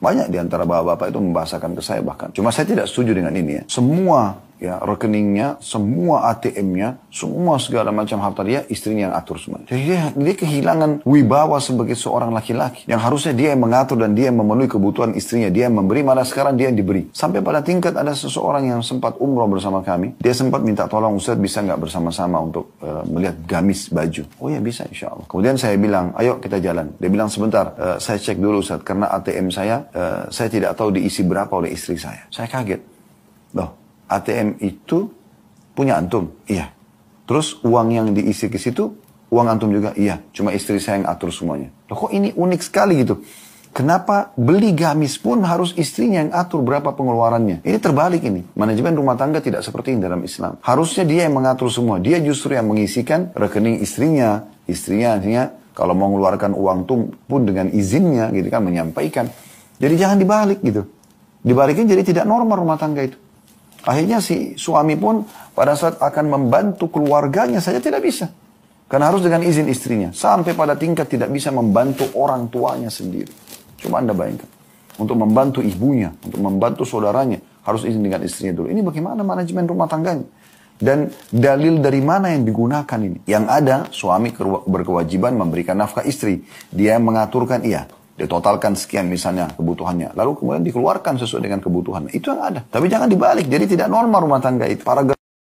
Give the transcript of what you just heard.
Banyak di antara bapak-bapak itu membahasakan ke saya bahkan. Cuma saya tidak setuju dengan ini ya. Semua ya rekeningnya, semua ATM-nya, semua segala macam harta dia, istrinya yang atur semua. Jadi dia, dia kehilangan wibawa sebagai seorang laki-laki. Yang harusnya dia yang mengatur dan dia yang memenuhi kebutuhan istrinya. Dia yang memberi, malah sekarang dia yang diberi. Sampai pada tingkat ada seseorang yang sempat umroh bersama kami. Dia sempat minta tolong, Ustaz bisa nggak bersama-sama untuk uh, melihat gamis baju. Oh ya bisa insya Allah. Kemudian saya bilang, ayo kita jalan. Dia bilang sebentar, uh, saya cek dulu Ustaz. Karena ATM saya, uh, saya tidak tahu diisi berapa oleh istri saya. Saya kaget. Loh, ATM itu punya antum? Iya. Terus uang yang diisi ke situ, uang antum juga? Iya. Cuma istri saya yang atur semuanya. Loh kok ini unik sekali gitu? Kenapa beli gamis pun harus istrinya yang atur berapa pengeluarannya? Ini terbalik ini. Manajemen rumah tangga tidak seperti ini dalam Islam. Harusnya dia yang mengatur semua. Dia justru yang mengisikan rekening istrinya. Istrinya artinya kalau mau mengeluarkan uang tuh pun dengan izinnya gitu kan menyampaikan. Jadi jangan dibalik gitu. Dibalikin jadi tidak normal rumah tangga itu. Akhirnya si suami pun pada saat akan membantu keluarganya saja tidak bisa. Karena harus dengan izin istrinya. Sampai pada tingkat tidak bisa membantu orang tuanya sendiri. Coba anda bayangkan. Untuk membantu ibunya, untuk membantu saudaranya. Harus izin dengan istrinya dulu. Ini bagaimana manajemen rumah tangganya? Dan dalil dari mana yang digunakan ini? Yang ada suami berkewajiban memberikan nafkah istri. Dia mengaturkan iya. Ditotalkan sekian misalnya kebutuhannya. Lalu kemudian dikeluarkan sesuai dengan kebutuhan. Itu yang ada. Tapi jangan dibalik. Jadi tidak normal rumah tangga itu. para